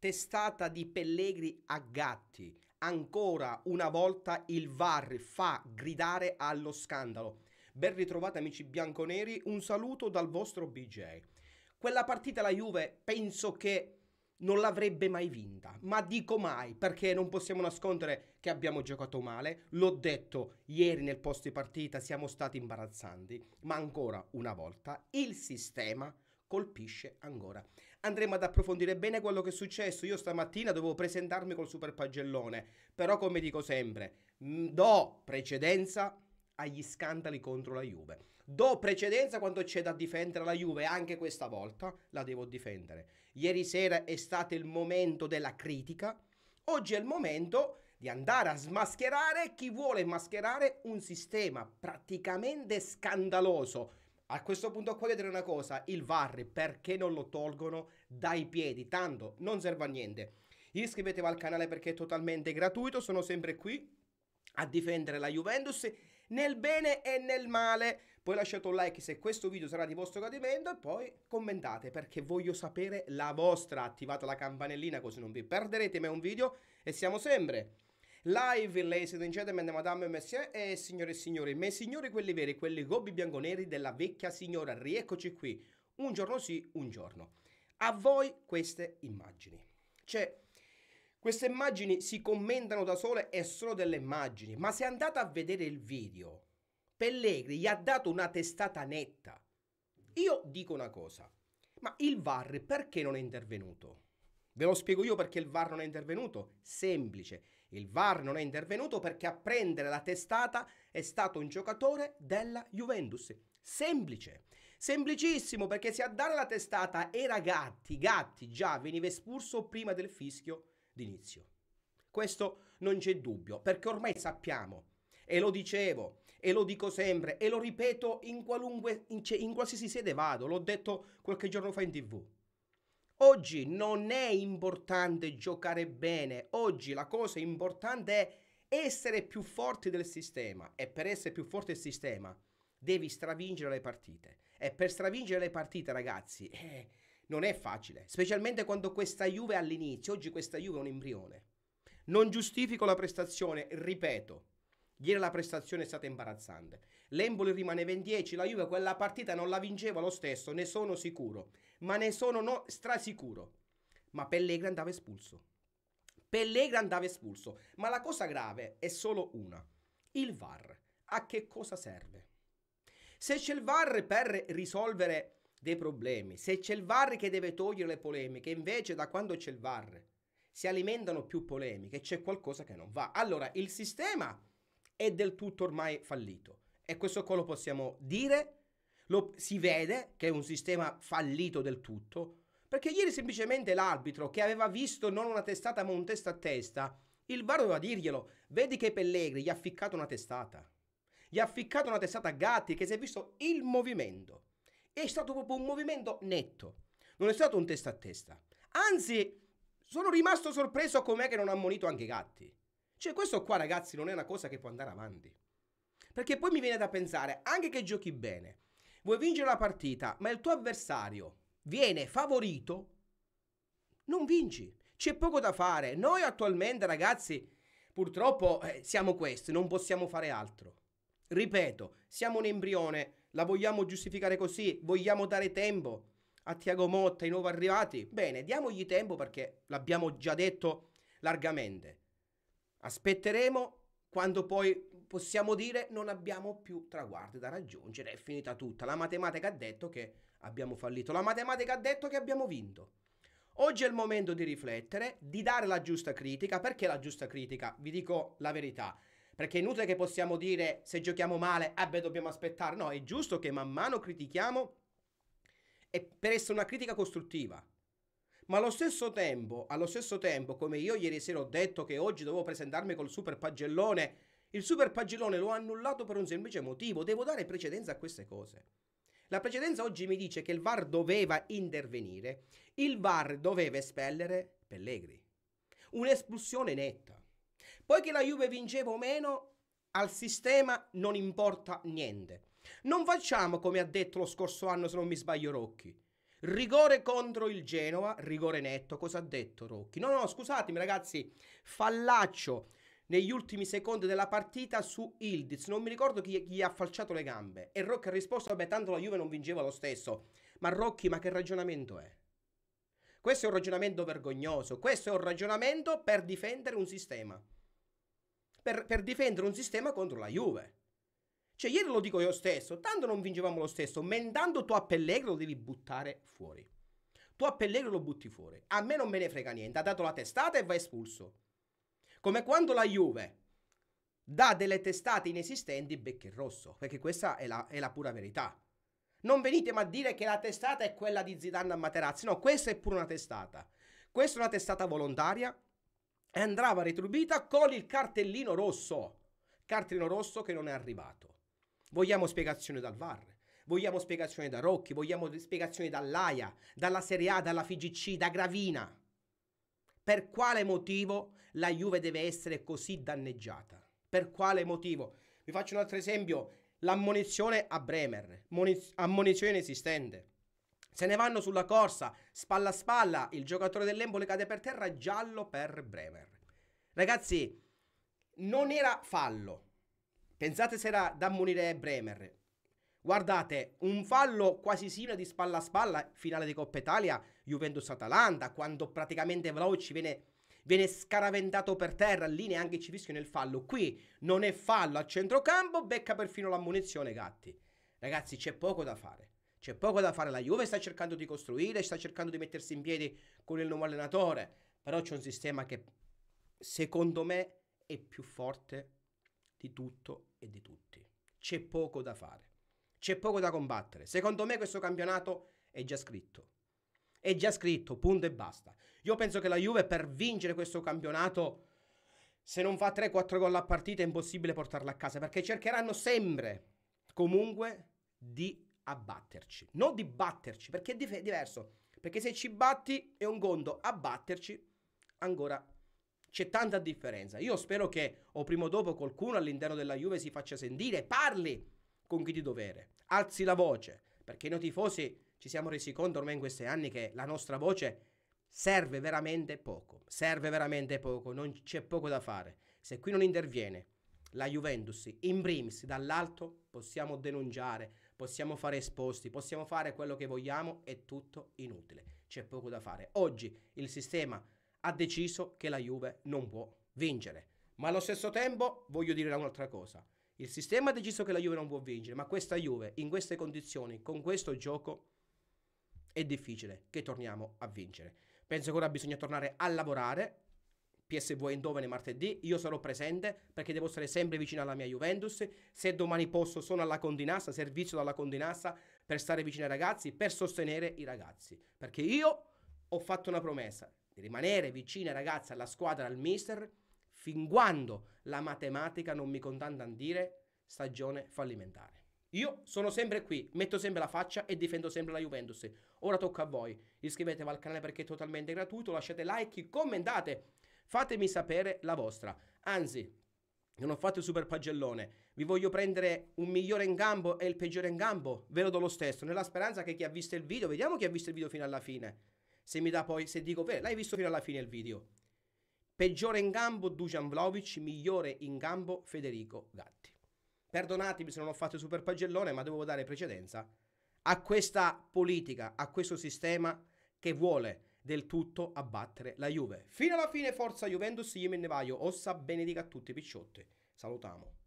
Testata di Pellegri a gatti. Ancora una volta il VAR fa gridare allo scandalo. Ben ritrovati amici bianconeri, un saluto dal vostro BJ. Quella partita la Juve penso che non l'avrebbe mai vinta, ma dico mai perché non possiamo nascondere che abbiamo giocato male, l'ho detto ieri nel post partita, siamo stati imbarazzanti, ma ancora una volta il sistema colpisce ancora. Andremo ad approfondire bene quello che è successo. Io stamattina dovevo presentarmi col super pagellone, però come dico sempre, do precedenza agli scandali contro la Juve. Do precedenza quando c'è da difendere la Juve, anche questa volta la devo difendere. Ieri sera è stato il momento della critica, oggi è il momento di andare a smascherare chi vuole mascherare un sistema praticamente scandaloso a questo punto qua dire una cosa, il VAR perché non lo tolgono dai piedi, tanto non serve a niente. Iscrivetevi al canale perché è totalmente gratuito, sono sempre qui a difendere la Juventus nel bene e nel male. Poi lasciate un like se questo video sarà di vostro gradimento e poi commentate perché voglio sapere la vostra. Attivate la campanellina così non vi perderete mai un video e siamo sempre Live ladies and gentlemen, madame e e signore e signori, me signori quelli veri, quelli gobbi bianconeri della vecchia signora, rieccoci qui, un giorno sì, un giorno. A voi queste immagini. Cioè, queste immagini si commentano da sole e sono delle immagini, ma se andate a vedere il video, Pellegri gli ha dato una testata netta. Io dico una cosa, ma il VAR perché non è intervenuto? Ve lo spiego io perché il VAR non è intervenuto? Semplice il VAR non è intervenuto perché a prendere la testata è stato un giocatore della Juventus. Semplice, semplicissimo perché se a dare la testata era Gatti, Gatti già veniva espulso prima del fischio d'inizio. Questo non c'è dubbio perché ormai sappiamo e lo dicevo e lo dico sempre e lo ripeto in, in, cioè, in qualsiasi sede vado, l'ho detto qualche giorno fa in tv. Oggi non è importante giocare bene, oggi la cosa importante è essere più forti del sistema e per essere più forte del sistema devi stravincere le partite. E per stravincere le partite, ragazzi, eh, non è facile, specialmente quando questa Juve è all'inizio, oggi questa Juve è un embrione. Non giustifico la prestazione, ripeto, Ieri la prestazione è stata imbarazzante. L'Emboli rimaneva in 10, la Juve quella partita non la vinceva lo stesso, ne sono sicuro. Ma ne sono no, strasicuro. Ma Pellegrin andava espulso. Pellegrin andava espulso. Ma la cosa grave è solo una. Il VAR. A che cosa serve? Se c'è il VAR per risolvere dei problemi, se c'è il VAR che deve togliere le polemiche, invece da quando c'è il VAR si alimentano più polemiche, c'è qualcosa che non va. Allora, il sistema è del tutto ormai fallito. E questo qua lo possiamo dire, lo, si vede che è un sistema fallito del tutto, perché ieri semplicemente l'arbitro che aveva visto non una testata ma un testa a testa, il VAR doveva dirglielo, vedi che Pellegri gli ha ficcato una testata, gli ha ficcato una testata a Gatti che si è visto il movimento, è stato proprio un movimento netto, non è stato un testa a testa, anzi sono rimasto sorpreso com'è che non ha ammonito anche Gatti. Cioè, questo qua, ragazzi, non è una cosa che può andare avanti. Perché poi mi viene da pensare, anche che giochi bene, vuoi vincere la partita, ma il tuo avversario viene favorito, non vinci. C'è poco da fare. Noi attualmente, ragazzi, purtroppo eh, siamo questi, non possiamo fare altro. Ripeto, siamo un embrione, la vogliamo giustificare così, vogliamo dare tempo a Tiago Motta, ai nuovi arrivati. Bene, diamogli tempo perché l'abbiamo già detto largamente. Aspetteremo quando poi possiamo dire non abbiamo più traguardi da raggiungere, è finita tutta. La matematica ha detto che abbiamo fallito, la matematica ha detto che abbiamo vinto. Oggi è il momento di riflettere, di dare la giusta critica, perché la giusta critica, vi dico la verità, perché è inutile che possiamo dire se giochiamo male, eh beh dobbiamo aspettare, no, è giusto che man mano critichiamo e per essere una critica costruttiva, ma allo stesso tempo, allo stesso tempo, come io ieri sera ho detto che oggi dovevo presentarmi col super pagellone, il super pagellone l'ho annullato per un semplice motivo, devo dare precedenza a queste cose. La precedenza oggi mi dice che il VAR doveva intervenire, il VAR doveva espellere Pellegri. Un'espulsione netta. Poiché la Juve vinceva o meno, al sistema non importa niente. Non facciamo come ha detto lo scorso anno, se non mi sbaglio, Rocchi. Rigore contro il Genova, rigore netto. Cosa ha detto Rocchi? No, no, scusatemi ragazzi, fallaccio negli ultimi secondi della partita su Ildiz. Non mi ricordo chi gli ha falciato le gambe. E Rocchi ha risposto, vabbè, tanto la Juve non vinceva lo stesso. Ma Rocchi, ma che ragionamento è? Questo è un ragionamento vergognoso. Questo è un ragionamento per difendere un sistema. Per, per difendere un sistema contro la Juve. Cioè, ieri lo dico io stesso, tanto non vincevamo lo stesso, ma intanto tu a Pellegrino lo devi buttare fuori. Tu a Pellegrino lo butti fuori. A me non me ne frega niente, ha dato la testata e va espulso. Come quando la Juve dà delle testate inesistenti, becchi il rosso, perché questa è la, è la pura verità. Non venite ma a dire che la testata è quella di Zidane a Materazzi, no, questa è pure una testata. Questa è una testata volontaria e andava retribuita con il cartellino rosso. Cartellino rosso che non è arrivato. Vogliamo spiegazioni dal VAR, vogliamo spiegazioni da Rocchi, vogliamo spiegazioni dall'AIA, dalla Serie A, dalla FIGC, da Gravina. Per quale motivo la Juve deve essere così danneggiata? Per quale motivo? Vi faccio un altro esempio, l'ammonizione a Bremer, Moniz- ammonizione inesistente. Se ne vanno sulla corsa, spalla a spalla, il giocatore dell'Embole cade per terra, giallo per Bremer. Ragazzi, non era fallo, Pensate se era da ammonire Bremer. Guardate, un fallo quasi simile di spalla a spalla, finale di Coppa Italia, Juventus-Atalanta, quando praticamente Vlaovic viene, viene scaraventato per terra, lì neanche ci fischio nel fallo. Qui non è fallo al centrocampo, becca perfino l'ammunizione Gatti. Ragazzi, c'è poco da fare. C'è poco da fare, la Juve sta cercando di costruire, sta cercando di mettersi in piedi con il nuovo allenatore, però c'è un sistema che secondo me è più forte di tutto e di tutti. C'è poco da fare, c'è poco da combattere. Secondo me questo campionato è già scritto. È già scritto, punto e basta. Io penso che la Juve per vincere questo campionato, se non fa 3-4 gol a partita, è impossibile portarla a casa perché cercheranno sempre, comunque, di abbatterci. Non di batterci, perché è diverso. Perché se ci batti è un conto, abbatterci ancora c'è tanta differenza. Io spero che o prima o dopo qualcuno all'interno della Juve si faccia sentire, parli con chi di dovere, alzi la voce, perché noi tifosi ci siamo resi conto ormai in questi anni che la nostra voce serve veramente poco, serve veramente poco, non c'è poco da fare. Se qui non interviene la Juventus in primis dall'alto, possiamo denunciare, possiamo fare esposti, possiamo fare quello che vogliamo, è tutto inutile, c'è poco da fare. Oggi il sistema ha deciso che la Juve non può vincere. Ma allo stesso tempo voglio dire un'altra cosa. Il sistema ha deciso che la Juve non può vincere, ma questa Juve, in queste condizioni, con questo gioco, è difficile che torniamo a vincere. Penso che ora bisogna tornare a lavorare. PSV in Eindhoven martedì, io sarò presente perché devo stare sempre vicino alla mia Juventus. Se domani posso sono alla Condinassa, servizio dalla Condinassa per stare vicino ai ragazzi, per sostenere i ragazzi. Perché io ho fatto una promessa di rimanere vicina ragazzi alla squadra, al mister, fin quando la matematica non mi contenta a dire stagione fallimentare. Io sono sempre qui, metto sempre la faccia e difendo sempre la Juventus. Ora tocca a voi. Iscrivetevi al canale perché è totalmente gratuito, lasciate like, commentate, fatemi sapere la vostra. Anzi, non ho fatto il super pagellone. Vi voglio prendere un migliore in gambo e il peggiore in gambo. Ve lo do lo stesso, nella speranza che chi ha visto il video, vediamo chi ha visto il video fino alla fine se mi dà poi, se dico, beh, l'hai visto fino alla fine il video. Peggiore in gambo Dujan Vlaovic, migliore in gambo Federico Gatti. Perdonatemi se non ho fatto il super pagellone, ma devo dare precedenza a questa politica, a questo sistema che vuole del tutto abbattere la Juve. Fino alla fine, forza Juventus, io me ne vaio. Ossa benedica a tutti, picciotti. Salutiamo.